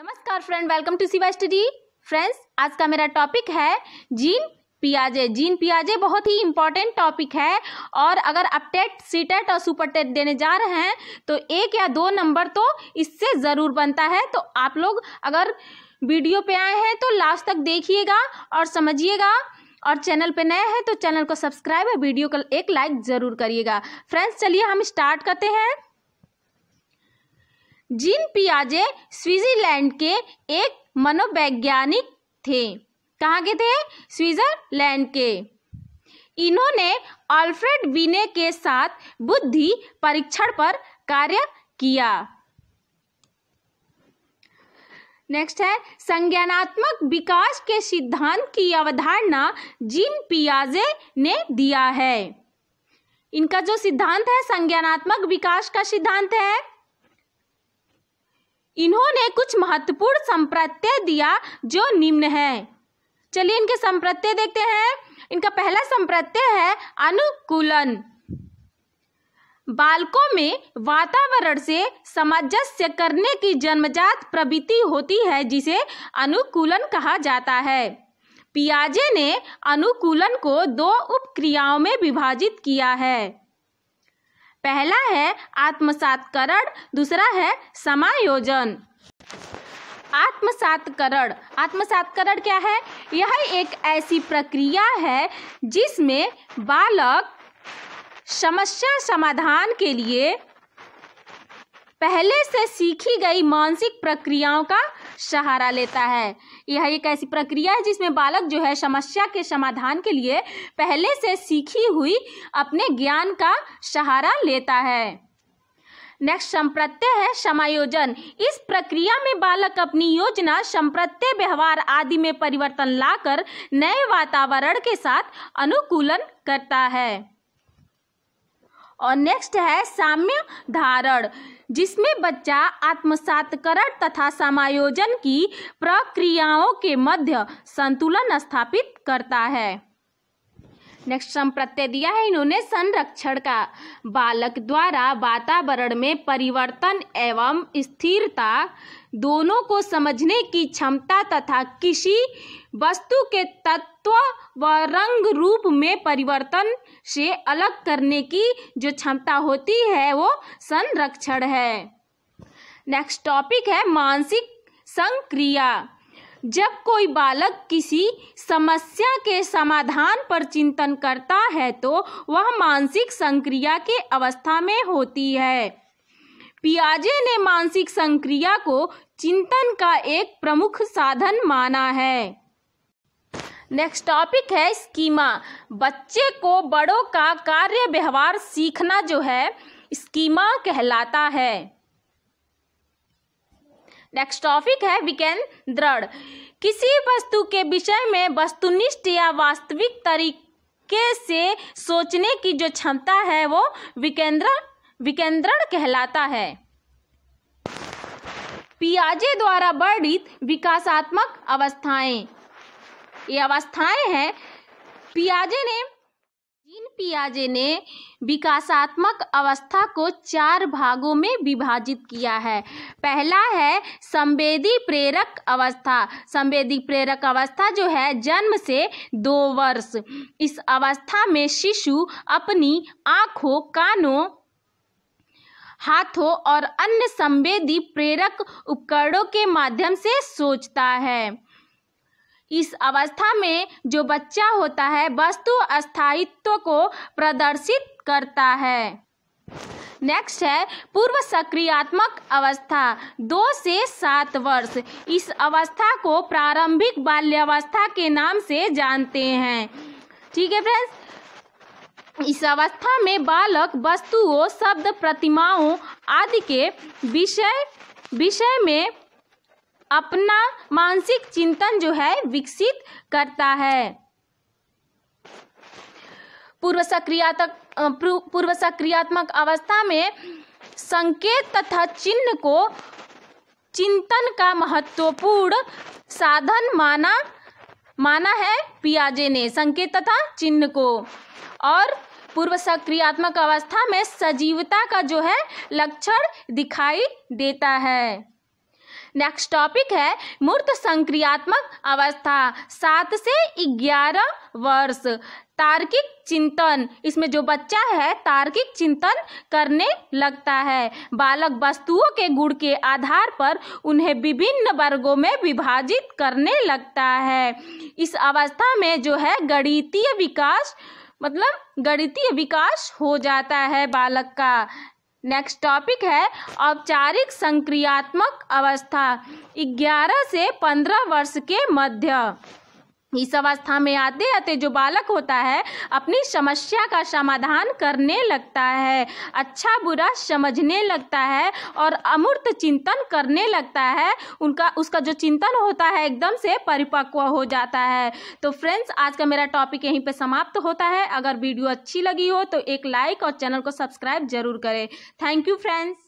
नमस्कार friend welcome to C study friends आज का मेरा टॉपिक है जीन पियाजे जीन पियाजे बहुत ही इंपॉर्टेंट टॉपिक है और अगर आप टेट सी टेट और सुपर टेट देने जा रहे हैं तो एक या दो नंबर तो इससे ज़रूर बनता है तो आप लोग अगर वीडियो पे आए हैं तो लास्ट तक देखिएगा और समझिएगा और चैनल पे नए हैं तो चैनल को सब्सक्राइब और वीडियो का एक लाइक ज़रूर करिएगा फ्रेंड्स चलिए हम स्टार्ट करते हैं जिन पियाजे स्विट्जरलैंड के एक मनोवैज्ञानिक थे कहाँ के थे स्विट्जरलैंड के इन्होंने अल्फ्रेड बीने के साथ बुद्धि परीक्षण पर कार्य किया नेक्स्ट है संज्ञानात्मक विकास के सिद्धांत की अवधारणा जिन पियाजे ने दिया है इनका जो सिद्धांत है संज्ञानात्मक विकास का सिद्धांत है इन्होंने कुछ महत्वपूर्ण संप्रत्यय दिया जो निम्न है चलिए इनके संप्रत्यय देखते हैं इनका पहला संप्रत्यय है अनुकूलन बालकों में वातावरण से सामंजस्य करने की जन्मजात प्रवृत्ति होती है जिसे अनुकूलन कहा जाता है पियाजे ने अनुकूलन को दो उपक्रियाओं में विभाजित किया है पहला है आत्मसातकरण दूसरा है समायोजन आत्मसातकरण आत्मसातकरण क्या है यह एक ऐसी प्रक्रिया है जिसमें बालक समस्या समाधान के लिए पहले से सीखी गई मानसिक प्रक्रियाओं का सहारा लेता है यह एक ऐसी प्रक्रिया है जिसमें बालक जो है समस्या के समाधान के लिए पहले से सीखी हुई अपने ज्ञान का सहारा लेता है नेक्स्ट संप्रत्यय है समायोजन इस प्रक्रिया में बालक अपनी योजना संप्रत्यय व्यवहार आदि में परिवर्तन लाकर नए वातावरण के साथ अनुकूलन करता है और नेक्स्ट है साम्य धारण जिसमें बच्चा आत्मसातकरण तथा समायोजन की प्रक्रियाओं के मध्य संतुलन स्थापित करता है नेक्स्ट सम प्रत्यय दिया है इन्होंने संरक्षण का बालक द्वारा वातावरण में परिवर्तन एवं स्थिरता दोनों को समझने की क्षमता तथा किसी वस्तु के तत्व व रंग रूप में परिवर्तन से अलग करने की जो क्षमता होती है वो संरक्षण है नेक्स्ट टॉपिक है मानसिक संक्रिया जब कोई बालक किसी समस्या के समाधान पर चिंतन करता है तो वह मानसिक संक्रिया की अवस्था में होती है पियाजे ने मानसिक संक्रिया को चिंतन का एक प्रमुख साधन माना है नेक्स्ट टॉपिक है स्कीमा बच्चे को बड़ों का कार्य व्यवहार सीखना जो है स्कीमा कहलाता है नेक्स्ट टॉपिक है विज्ञान दृढ़ किसी वस्तु के विषय में वस्तुनिष्ठ या वास्तविक तरीके से सोचने की जो क्षमता है वो विकेंद्र विकेंद्रण कहलाता है पियाजे द्वारा वर्णित विकासात्मक अवस्थाएं ये अवस्थाएं हैं पियाजे ने पियाजे ने विकासात्मक अवस्था को चार भागों में विभाजित किया है पहला है संवेदी प्रेरक अवस्था संवेदी प्रेरक अवस्था जो है जन्म से दो वर्ष इस अवस्था में शिशु अपनी आँखों कानों हाथों और अन्य संवेदी प्रेरक उपकरणों के माध्यम से सोचता है इस अवस्था में जो बच्चा होता है वस्तु अस्थायित्व को प्रदर्शित करता है नेक्स्ट है पूर्व सक्रियात्मक अवस्था दो से सात वर्ष इस अवस्था को प्रारंभिक बाल्यावस्था के नाम से जानते हैं ठीक है फ्रेंड्स इस अवस्था में बालक वस्तुओं शब्द प्रतिमाओं आदि के विषय विषय में अपना मानसिक चिंतन जो है विकसित करता है पूर्व सक्रियात्मक पूर्व सक्रियात्मक अवस्था में संकेत तथा चिन्ह को चिंतन का महत्वपूर्ण साधन माना माना है पियाजे ने संकेत तथा चिन्ह को और पूर्व सक्रियात्मक अवस्था में सजीवता का जो है लक्षण दिखाई देता है नेक्स्ट टॉपिक है मूर्त संक्रियात्मक अवस्था सात से ग्यारह वर्ष तार्किक चिंतन इसमें जो बच्चा है तार्किक चिंतन करने लगता है बालक वस्तुओं के गुण के आधार पर उन्हें विभिन्न वर्गों में विभाजित करने लगता है इस अवस्था में जो है गणितीय विकास मतलब गणितीय विकास हो जाता है बालक का नेक्स्ट टॉपिक है औपचारिक संक्रियात्मक अवस्था 11 से 15 वर्ष के मध्य इस अवस्था में आते आते जो बालक होता है अपनी समस्या का समाधान करने लगता है अच्छा बुरा समझने लगता है और अमूर्त चिंतन करने लगता है उनका उसका जो चिंतन होता है एकदम से परिपक्व हो जाता है तो फ्रेंड्स आज का मेरा टॉपिक यहीं पे समाप्त होता है अगर वीडियो अच्छी लगी हो तो एक लाइक और चैनल को सब्सक्राइब जरूर करें थैंक यू फ्रेंड्स